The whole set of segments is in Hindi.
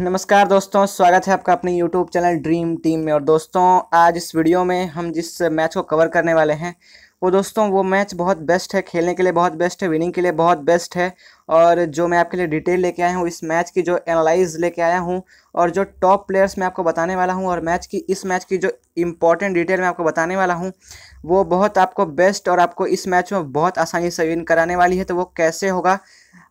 नमस्कार दोस्तों स्वागत है आपका अपने यूट्यूब चैनल ड्रीम टीम में और दोस्तों आज इस वीडियो में हम जिस मैच को कवर करने वाले हैं वो दोस्तों वो मैच बहुत बेस्ट है खेलने के लिए बहुत बेस्ट है विनिंग के लिए बहुत बेस्ट है और जो मैं आपके लिए डिटेल लेके आया हूँ इस मैच की जो एनालाइज लेके आया हूँ और जो टॉप प्लेयर्स मैं आपको बताने वाला हूँ और मैच की इस मैच की जो इम्पोर्टेंट डिटेल मैं आपको बताने वाला हूँ वो बहुत आपको बेस्ट और आपको इस मैच में बहुत आसानी से विन कराने वाली है तो वो कैसे होगा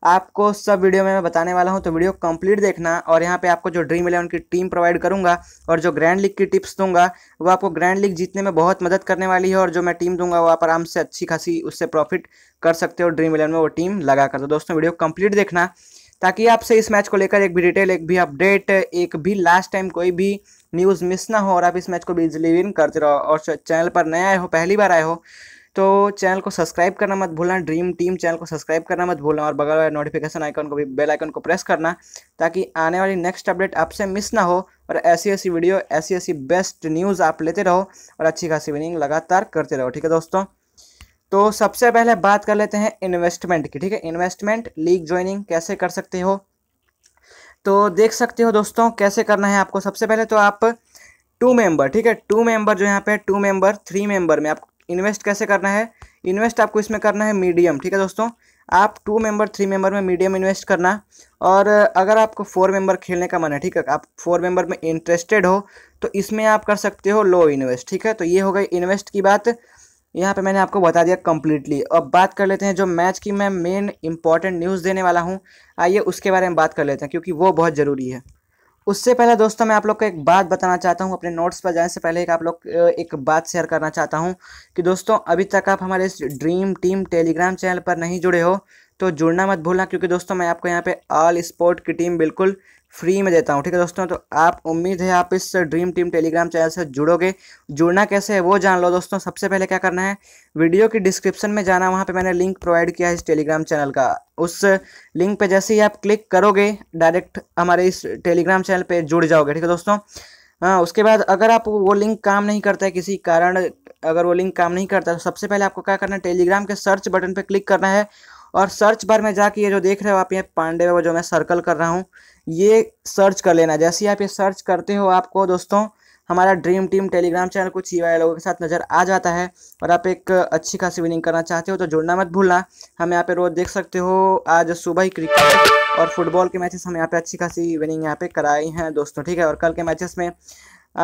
आपको सब वीडियो में मैं बताने वाला हूँ तो वीडियो कंप्लीट देखना और यहाँ पे आपको जो ड्रीम इलेवन की टीम प्रोवाइड करूँगा और जो ग्रैंड लीग की टिप्स दूंगा वो आपको ग्रैंड लीग जीतने में बहुत मदद करने वाली है और जो मैं टीम दूंगा वो आप आराम से अच्छी खासी उससे प्रॉफिट कर सकते हो ड्रीम इलेवन में वो टीम लगा कर तो दोस्तों वीडियो कंप्लीट देखना ताकि आपसे इस मैच को लेकर एक भी डिटेल एक भी अपडेट एक भी लास्ट टाइम कोई भी न्यूज़ मिस ना हो और आप इस मैच को भी इजिली विन करते रहो और चैनल पर नए आए हो पहली बार आए हो तो चैनल को सब्सक्राइब करना मत भूलना ड्रीम टीम चैनल को सब्सक्राइब करना मत भूलना और बगल वाले नोटिफिकेशन आइकन को भी बेल आइकन को प्रेस करना ताकि आने वाली नेक्स्ट अपडेट आपसे मिस ना हो और ऐसी ऐसी वीडियो ऐसी ऐसी बेस्ट न्यूज़ आप लेते रहो और अच्छी खासी विनिंग लगातार करते रहो ठीक है दोस्तों तो सबसे पहले बात कर लेते हैं इन्वेस्टमेंट की ठीक है इन्वेस्टमेंट लीग ज्वाइनिंग कैसे कर सकते हो तो देख सकते हो दोस्तों कैसे करना है आपको सबसे पहले तो आप टू मेंबर ठीक है टू मेंबर जो यहाँ पे टू मेंबर थ्री मेंबर में आपको इन्वेस्ट कैसे करना है इन्वेस्ट आपको इसमें करना है मीडियम ठीक है दोस्तों आप टू मेंबर थ्री मेंबर में मीडियम इन्वेस्ट करना और अगर आपको फोर मेंबर खेलने का मन है ठीक है आप फोर मेंबर में इंटरेस्टेड हो तो इसमें आप कर सकते हो लो इन्वेस्ट ठीक है तो ये हो गई इन्वेस्ट की बात यहाँ पे मैंने आपको बता दिया कम्प्लीटली अब बात कर लेते हैं जो मैच की मैं मेन इंपॉर्टेंट न्यूज़ देने वाला हूँ आइए उसके बारे में बात कर लेते हैं क्योंकि वो बहुत ज़रूरी है उससे पहले दोस्तों मैं आप लोग को एक बात बताना चाहता हूँ अपने नोट्स पर जाने से पहले एक आप लोग एक बात शेयर करना चाहता हूँ कि दोस्तों अभी तक आप हमारे इस ड्रीम टीम टेलीग्राम चैनल पर नहीं जुड़े हो तो जुड़ना मत भूलना क्योंकि दोस्तों मैं आपको यहाँ पे ऑल स्पोर्ट की टीम बिल्कुल फ्री में देता हूँ ठीक है दोस्तों तो आप उम्मीद है आप इस ड्रीम टीम टेलीग्राम चैनल से जुड़ोगे जुड़ना कैसे है वो जान लो दोस्तों सबसे पहले क्या करना है वीडियो की डिस्क्रिप्शन में जाना वहाँ पे मैंने लिंक प्रोवाइड किया है इस टेलीग्राम चैनल का उस लिंक पे जैसे ही आप क्लिक करोगे डायरेक्ट हमारे इस टेलीग्राम चैनल पर जुड़ जाओगे ठीक है दोस्तों हाँ उसके बाद अगर आप वो लिंक काम नहीं करता है किसी कारण अगर वो लिंक काम नहीं करता तो सबसे पहले आपको क्या करना है टेलीग्राम के सर्च बटन पर क्लिक करना है और सर्च बार में जाके ये जो देख रहे हो आप ये पांडे वो जो मैं सर्कल कर रहा हूँ ये सर्च कर लेना जैसे ही आप ये सर्च करते हो आपको दोस्तों हमारा ड्रीम टीम टेलीग्राम चैनल कुछ ही वाले लोगों के साथ नज़र आ जाता है और आप एक अच्छी खासी विनिंग करना चाहते हो तो जुड़ना मत भूलना हम यहाँ पे रोज़ देख सकते हो आज सुबह ही क्रिकेट और फुटबॉल के मैचेस हम यहाँ पे अच्छी खासी विनिंग यहाँ पे कराई हैं दोस्तों ठीक है और कल के मैचेस में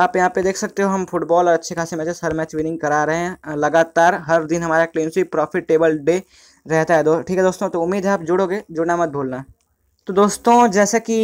आप यहाँ पे देख सकते हो हम फुटबॉल और अच्छे खासे मैचेस हर मैच विनिंग करा रहे हैं लगातार हर दिन हमारा क्लीन स्वीप प्रॉफिटेबल डे रहता है दो ठीक है दोस्तों तो उम्मीद है आप जुड़ोगे जुड़ना मत भूलना तो दोस्तों जैसा कि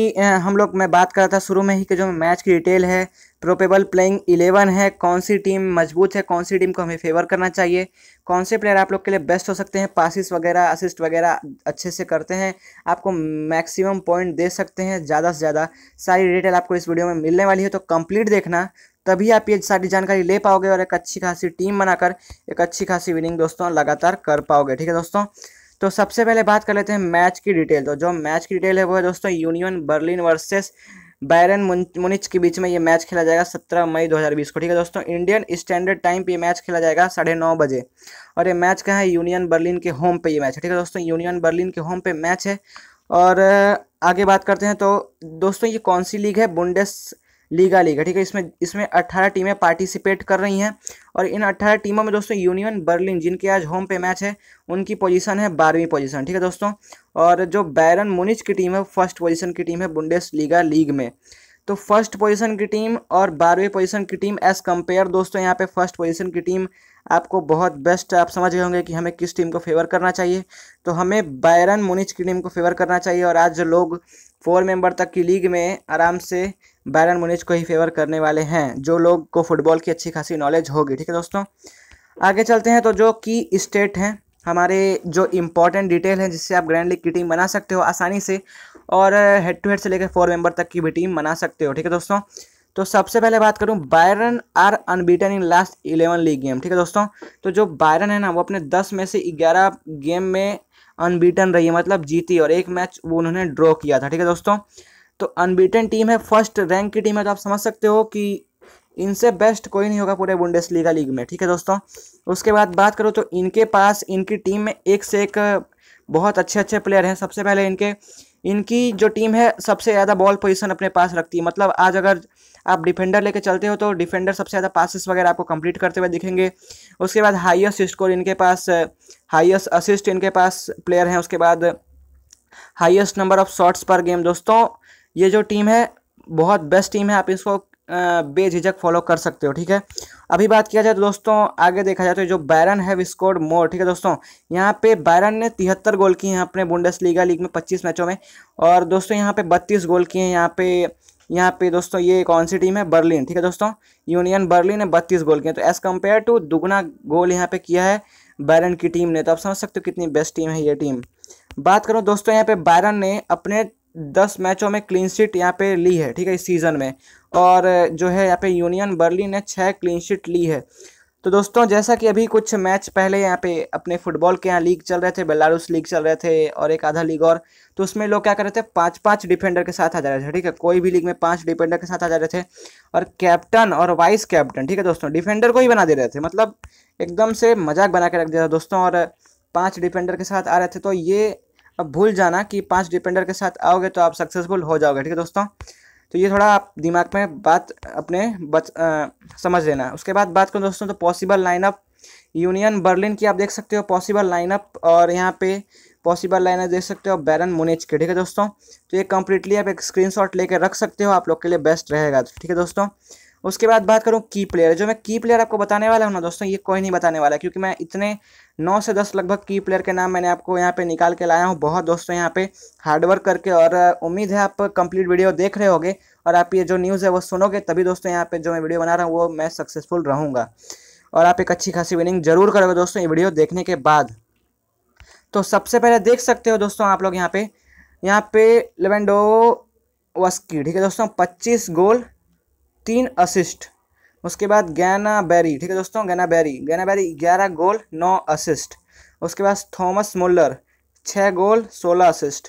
हम लोग मैं बात कर रहा था शुरू में ही कि जो मैच की डिटेल है प्रोपेबल प्लेइंग इलेवन है कौन सी टीम मजबूत है कौन सी टीम को हमें फेवर करना चाहिए कौन से प्लेयर आप लोग के लिए बेस्ट हो सकते हैं पासिस वगैरह असिस्ट वगैरह अच्छे से करते हैं आपको मैक्सिमम पॉइंट दे सकते हैं ज़्यादा से ज़्यादा सारी डिटेल आपको इस वीडियो में मिलने वाली है तो कम्प्लीट देखना तभी आप ये सारी जानकारी ले पाओगे और एक अच्छी खासी टीम बनाकर एक अच्छी खासी विनिंग दोस्तों लगातार कर पाओगे ठीक है दोस्तों तो सबसे पहले बात कर लेते हैं मैच की डिटेल तो जो मैच की डिटेल है वो है दोस्तों Union Berlin versus Bayern Munich के बीच में ये मैच खेला जाएगा 17 मई 2020 को ठीक है दोस्तों इंडियन स्टैंडर्ड टाइम पे ये मैच खेला जाएगा साढ़े नौ बजे और ये मैच कहाँ है यूनियन बर्लिन के होम पे ये मैच है ठीक है दोस्तों यूनियन बर्लिन के होम पे मैच है और आगे बात करते हैं तो दोस्तों ये कौन सी लीग है बुंडेस लीगा लीगा ठीक है इसमें इसमें अट्ठारह टीमें पार्टिसिपेट कर रही हैं और इन अट्ठारह टीमों में दोस्तों यूनियन बर्लिन जिनके आज होम पे मैच है उनकी पोजीशन है बारहवीं पोजीशन ठीक है दोस्तों और जो बैरन मुनिच की टीम है फर्स्ट पोजीशन की टीम है बुंडेस लीगा लीग में तो फर्स्ट पोजिशन की टीम और बारहवीं पोजिशन की टीम एज कंपेयर दोस्तों यहाँ पे फर्स्ट पोजिशन की टीम आपको बहुत बेस्ट आप समझ गए होंगे कि हमें किस टीम को फेवर करना चाहिए तो हमें बायरन मुनिच की टीम को फेवर करना चाहिए और आज जो लोग फोर मेंबर तक की लीग में आराम से बायरन मुनिच को ही फेवर करने वाले हैं जो लोग को फुटबॉल की अच्छी खासी नॉलेज होगी ठीक है दोस्तों आगे चलते हैं तो जो की स्टेट हैं हमारे जो इम्पोर्टेंट डिटेल हैं जिससे आप ग्रैंड लीग की टीम बना सकते हो आसानी से और हेड टू हेड से लेकर फोर मेंबर तक की भी टीम बना सकते हो ठीक है दोस्तों तो सबसे पहले बात करूं Bayern are unbeaten in last eleven league game ठीक है दोस्तों तो जो बायरन है ना वो अपने दस में से ग्यारह गेम में अनबीटन रही है मतलब जीती और एक मैच वो उन्होंने ड्रॉ किया था ठीक है दोस्तों तो अनबीटन टीम है फर्स्ट रैंक की टीम है तो आप समझ सकते हो कि इनसे बेस्ट कोई नहीं होगा पूरे बुंडेस लीगा लीग में ठीक है दोस्तों उसके बाद बात करो तो इनके पास इनकी टीम में एक से एक बहुत अच्छे अच्छे प्लेयर हैं सबसे पहले इनके इनकी जो टीम है सबसे ज़्यादा बॉल पोजीशन अपने पास रखती है मतलब आज अगर आप डिफेंडर लेके चलते हो तो डिफेंडर सबसे ज़्यादा पासिस वगैरह आपको कंप्लीट करते हुए दिखेंगे उसके बाद हाइएस्ट स्कोर इनके पास हाइएस्ट असिस्ट इनके पास प्लेयर हैं उसके बाद highest number of shots per game दोस्तों ये जो टीम है बहुत बेस्ट टीम है आप इसको बेझिझक फॉलो कर सकते हो ठीक है अभी बात किया जाए तो दोस्तों आगे देखा जाए तो जो बैरन है विस्कोड मोर ठीक है दोस्तों यहाँ पे बैरन ने तिहत्तर गोल किए हैं अपने बुंडस लीगा लीग में पच्चीस मैचों में और दोस्तों यहाँ पे बत्तीस गोल किए हैं यहाँ पे यहाँ पे दोस्तों ये कौन सी टीम है बर्लिन ठीक है दोस्तों यूनियन बर्लिन ने बत्तीस गोल किए तो एज़ कम्पेयर टू दुगना गोल यहाँ पे किया है बैरन की टीम ने तो आप समझ सकते हो कितनी बेस्ट टीम है ये टीम बात करूँ दोस्तों यहाँ पे बैरन ने अपने दस मैचों में क्लीन शीट यहाँ पे ली है ठीक है इस सीज़न में और जो है यहाँ पे यूनियन बर्लिन ने छः क्लीन शीट ली है तो दोस्तों जैसा कि अभी कुछ मैच पहले यहाँ पे अपने फुटबॉल के यहाँ लीग चल रहे थे बेलारूस लीग चल रहे थे और एक आधा लीग और तो उसमें लोग क्या कर रहे थे पांच पांच डिफेंडर के साथ आ जा रहे थे ठीक है कोई भी लीग में पांच डिफेंडर के साथ आ जा रहे थे और कैप्टन और वाइस कैप्टन ठीक है दोस्तों डिफेंडर को ही बना दे रहे थे मतलब एकदम से मजाक बना के रख दिया था दोस्तों और पाँच डिफेंडर के साथ आ रहे थे तो ये अब भूल जाना कि पाँच डिफेंडर के साथ आओगे तो आप सक्सेसफुल हो जाओगे ठीक है दोस्तों तो ये थोड़ा आप दिमाग में बात अपने बच आ, समझ लेना उसके बाद बात करूँ दोस्तों तो पॉसिबल लाइनअप यूनियन बर्लिन की आप देख सकते हो पॉसिबल लाइनअप और यहाँ पे पॉसिबल लाइनअप देख सकते हो बैरन मुनेच के ठीक है दोस्तों तो ये कम्प्लीटली आप एक स्क्रीनशॉट लेकर रख सकते हो आप लोग के लिए बेस्ट रहेगा ठीक है दोस्तों उसके बाद बात करूँ की प्लेयर जो मैं की प्लेयर आपको बताने वाला हूँ ना दोस्तों ये कोई नहीं बताने वाला क्योंकि मैं इतने नौ से दस लगभग की प्लेयर के नाम मैंने आपको यहाँ पे निकाल के लाया हूँ बहुत दोस्तों यहाँ पे हार्डवर्क करके और उम्मीद है आप कंप्लीट वीडियो देख रहे होगे और आप ये जो न्यूज़ है वो सुनोगे तभी दोस्तों यहाँ पे जो मैं वीडियो बना रहा हूँ वो मैं सक्सेसफुल रहूँगा और आप एक अच्छी खासी विनिंग जरूर करोगे दोस्तों ये वीडियो देखने के बाद तो सबसे पहले देख सकते हो दोस्तों आप लोग यहाँ पे यहाँ पे लेवेंडो वस्की ठीक है दोस्तों पच्चीस गोल तीन असिस्ट उसके बाद गैना बैरी ठीक है दोस्तों गैना बैरी गैना बैरी ग्यारह गोल नौ असिस्ट उसके बाद थॉमस मुल्लर छः गोल सोलह असिस्ट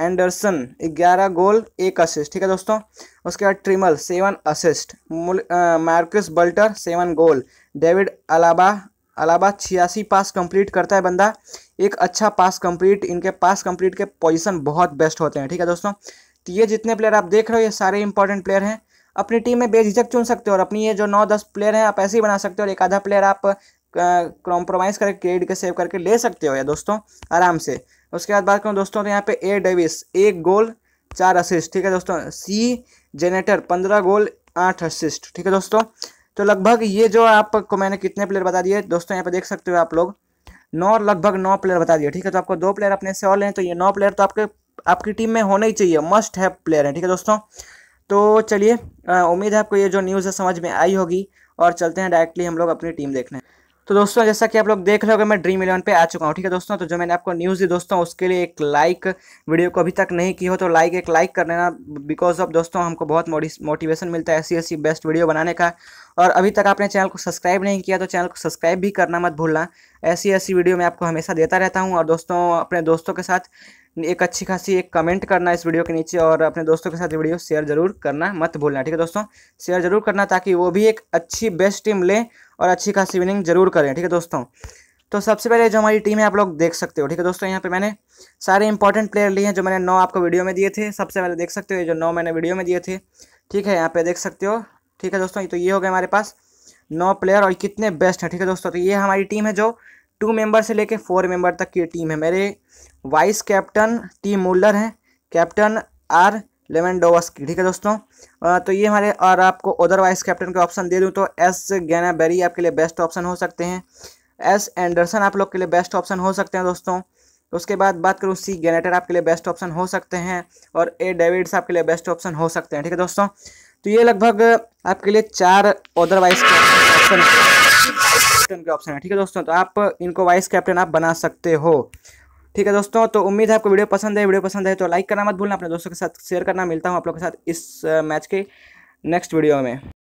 एंडरसन ग्यारह गोल एक असिस्ट ठीक है दोस्तों उसके बाद ट्रिमल सेवन असिस्ट मार्कस बल्टर seven goal David Alaba Alaba छियासी पास कंप्लीट करता है बंदा एक अच्छा पास कंप्लीट इनके पास कंप्लीट के पोजीशन बहुत बेस्ट होते हैं ठीक है दोस्तों तो ये जितने प्लेयर आप देख रहे हो ये सारे इंपॉर्टेंट प्लेयर हैं अपनी टीम में बेझिझक चुन सकते हो और अपनी ये जो नौ दस प्लेयर हैं आप ऐसे ही बना सकते हो और एक आधा प्लेयर आप कॉम्प्रोमाइज़ करके क्रेडिट के सेव करके ले सकते हो या दोस्तों आराम से उसके बाद बात करूँ दोस्तों तो यहाँ पे ए डेविस एक गोल चार असिस्ट ठीक है दोस्तों सी जेनेटर पंद्रह गोल आठ असिस्ट ठीक है दोस्तों तो लगभग ये जो आपको मैंने कितने प्लेयर बता दिए दोस्तों यहाँ पे देख सकते हो आप लोग नौ लगभग नौ प्लेयर बता दिए ठीक है तो आपको दो प्लेयर अपने से और लें तो ये नौ प्लेयर तो आपके आपकी टीम में होने ही चाहिए मस्ट हैव प्लेयर हैं ठीक है दोस्तों तो चलिए उम्मीद है आपको ये जो न्यूज़ है समझ में आई होगी और चलते हैं डायरेक्टली हम लोग अपनी टीम देखने तो दोस्तों जैसा कि आप लोग देख लोगे मैं ड्रीम इलेवन पे आ चुका हूँ ठीक है दोस्तों तो जो मैंने आपको न्यूज़ दी दोस्तों उसके लिए एक लाइक वीडियो को अभी तक नहीं की हो तो लाइक एक लाइक कर लेना बिकॉज ऑफ दोस्तों हमको बहुत मोटिवेशन मिलता है ऐसी ऐसी बेस्ट वीडियो बनाने का और अभी तक आपने चैनल को सब्सक्राइब नहीं किया तो चैनल को सब्सक्राइब भी करना मत भूलना ऐसी ऐसी वीडियो मैं आपको हमेशा देता रहता हूँ और दोस्तों अपने दोस्तों के साथ एक अच्छी खासी एक कमेंट करना इस वीडियो के नीचे और अपने दोस्तों के साथ वीडियो शेयर जरूर करना मत भूलना ठीक है दोस्तों शेयर जरूर करना ताकि वो भी एक अच्छी बेस्ट टीम लें और अच्छी खासी विनिंग जरूर करें ठीक है दोस्तों तो सबसे पहले जो हमारी टीम है आप लोग देख सकते हो ठीक है दोस्तों यहाँ पे मैंने सारे इंपॉर्टेंट प्लेयर लिए हैं जो मैंने नौ आपको वीडियो में दिए थे सबसे पहले देख सकते हो जो नौ मैंने वीडियो में दिए थे ठीक है यहाँ पे देख सकते हो ठीक है दोस्तों तो ये हो गया हमारे पास नौ प्लेयर और कितने बेस्ट हैं ठीक है दोस्तों तो ये हमारी टीम है जो टू मेंबर से लेकर फोर मेंबर तक की टीम है मेरे वाइस कैप्टन टीम मुल्लर हैं कैप्टन आर की ठीक है दोस्तों तो ये हमारे और आपको अदर वाइस कैप्टन के ऑप्शन दे दूँ तो एस गैनाबेरी आपके लिए बेस्ट ऑप्शन हो सकते हैं एस एंडरसन आप लोग के लिए बेस्ट ऑप्शन हो सकते हैं दोस्तों उसके बाद बात करूँ सी गैनेटर आपके लिए बेस्ट ऑप्शन हो सकते हैं और ए डेविड्स आपके लिए बेस्ट ऑप्शन हो सकते हैं ठीक है दोस्तों तो ये लगभग आपके लिए चार अदर वाइस ऑप्शन कैप्टन के ऑप्शन है ठीक है दोस्तों तो आप इनको वाइस कैप्टन आप बना सकते हो ठीक है दोस्तों तो उम्मीद है आपको वीडियो पसंद है वीडियो पसंद है तो लाइक करना मत भूलना अपने दोस्तों के साथ शेयर करना मिलता हूँ आप लोग के साथ इस मैच के नेक्स्ट वीडियो में